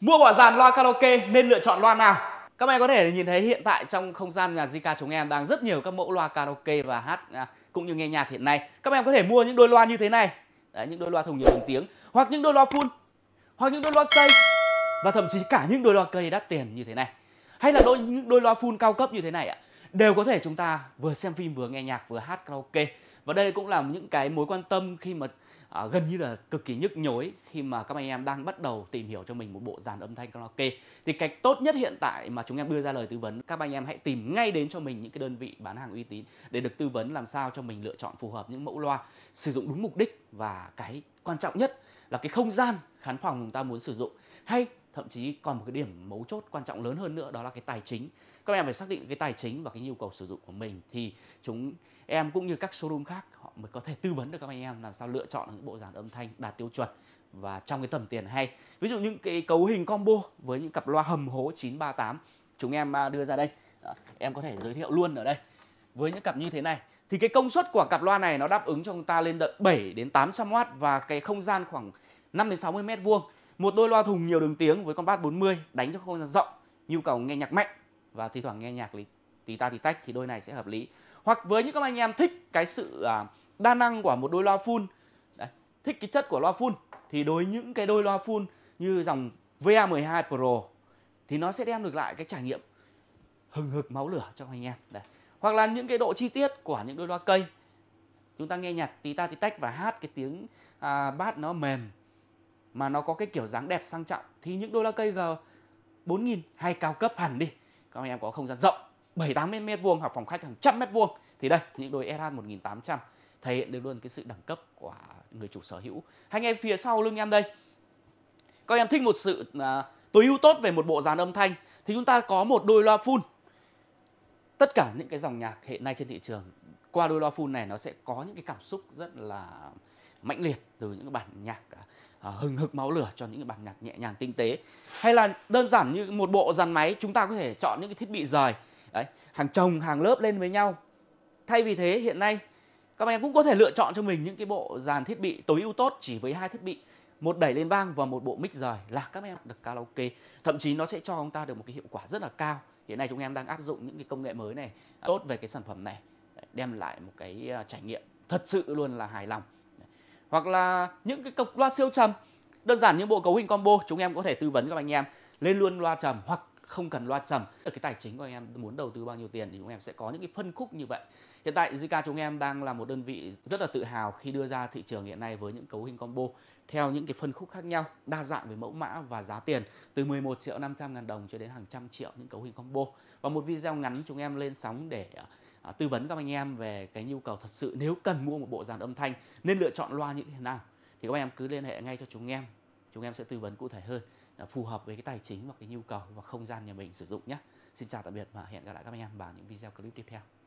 Mua bỏ dàn loa karaoke nên lựa chọn loa nào? Các bạn có thể nhìn thấy hiện tại trong không gian nhà Zika chúng em đang rất nhiều các mẫu loa karaoke và hát à, cũng như nghe nhạc hiện nay. Các bạn có thể mua những đôi loa như thế này, Đấy, những đôi loa thùng nhiều đồng tiếng, hoặc những đôi loa full, hoặc những đôi loa cây và thậm chí cả những đôi loa cây đắt tiền như thế này, hay là đôi những đôi loa full cao cấp như thế này ạ, đều có thể chúng ta vừa xem phim vừa nghe nhạc vừa hát karaoke. Và đây cũng là những cái mối quan tâm khi mà à, gần như là cực kỳ nhức nhối khi mà các anh em đang bắt đầu tìm hiểu cho mình một bộ dàn âm thanh karaoke thì cách tốt nhất hiện tại mà chúng em đưa ra lời tư vấn các anh em hãy tìm ngay đến cho mình những cái đơn vị bán hàng uy tín để được tư vấn làm sao cho mình lựa chọn phù hợp những mẫu loa sử dụng đúng mục đích và cái quan trọng nhất là cái không gian khán phòng chúng ta muốn sử dụng hay thậm chí còn một cái điểm mấu chốt quan trọng lớn hơn nữa đó là cái tài chính các em phải xác định cái tài chính và cái nhu cầu sử dụng của mình thì chúng em cũng như các showroom khác mới có thể tư vấn được các anh em làm sao lựa chọn những bộ dàn âm thanh đạt tiêu chuẩn và trong cái tầm tiền hay ví dụ những cái cấu hình combo với những cặp loa hầm hố 938 chúng em à, đưa ra đây em có thể giới thiệu luôn ở đây với những cặp như thế này thì cái công suất của cặp loa này nó đáp ứng cho chúng ta lên tận 7 đến 800W và cái không gian khoảng 5 đến 60 mét vuông. Một đôi loa thùng nhiều đường tiếng với con bass 40 đánh cho không gian rộng, nhu cầu nghe nhạc mạnh và thi thoảng nghe nhạc lý tí ta tí tách thì đôi này sẽ hợp lý. Hoặc với những các anh em thích cái sự à, đa năng của một đôi loa full Đấy. thích cái chất của loa full thì đối những cái đôi loa full như dòng VA12 Pro thì nó sẽ đem được lại cái trải nghiệm hừng hực máu lửa cho anh em Đấy. hoặc là những cái độ chi tiết của những đôi loa cây chúng ta nghe nhạc tí ta tí tách và hát cái tiếng à, bát nó mềm mà nó có cái kiểu dáng đẹp sang trọng thì những đôi loa cây g 4000 hay cao cấp hẳn đi các anh em có không gian rộng 7 8 mét vuông hoặc phòng khách hàng trăm mét vuông thì đây những đôi SH 1800 thể hiện được luôn cái sự đẳng cấp của người chủ sở hữu anh em phía sau lưng em đây các em thích một sự uh, tối ưu tốt về một bộ dàn âm thanh thì chúng ta có một đôi loa full tất cả những cái dòng nhạc hiện nay trên thị trường qua đôi loa full này nó sẽ có những cái cảm xúc rất là mãnh liệt từ những cái bản nhạc uh, hừng hực máu lửa cho những cái bản nhạc nhẹ nhàng tinh tế hay là đơn giản như một bộ dàn máy chúng ta có thể chọn những cái thiết bị rời Đấy, hàng chồng hàng lớp lên với nhau thay vì thế hiện nay các bạn cũng có thể lựa chọn cho mình những cái bộ dàn thiết bị tối ưu tốt chỉ với hai thiết bị một đẩy lên vang và một bộ mic rời là các em được karaoke thậm chí nó sẽ cho ông ta được một cái hiệu quả rất là cao hiện nay chúng em đang áp dụng những cái công nghệ mới này tốt về cái sản phẩm này đem lại một cái à, trải nghiệm thật sự luôn là hài lòng hoặc là những cái cục loa siêu trầm đơn giản những bộ cấu hình combo chúng em có thể tư vấn các anh em lên luôn loa trầm hoặc không cần loa trầm ở cái tài chính của anh em muốn đầu tư bao nhiêu tiền thì chúng em sẽ có những cái phân khúc như vậy hiện tại Zika chúng em đang là một đơn vị rất là tự hào khi đưa ra thị trường hiện nay với những cấu hình combo theo những cái phân khúc khác nhau đa dạng về mẫu mã và giá tiền từ 11 triệu 500 ngàn đồng cho đến hàng trăm triệu những cấu hình combo và một video ngắn chúng em lên sóng để à, à, tư vấn các anh em về cái nhu cầu thật sự nếu cần mua một bộ dàn âm thanh nên lựa chọn loa như thế nào thì các em cứ liên hệ ngay cho chúng em chúng em sẽ tư vấn cụ thể hơn à, phù hợp với cái tài chính và cái nhu cầu và không gian nhà mình sử dụng nhé. Xin chào tạm biệt và hẹn gặp lại các anh em vào những video clip tiếp theo.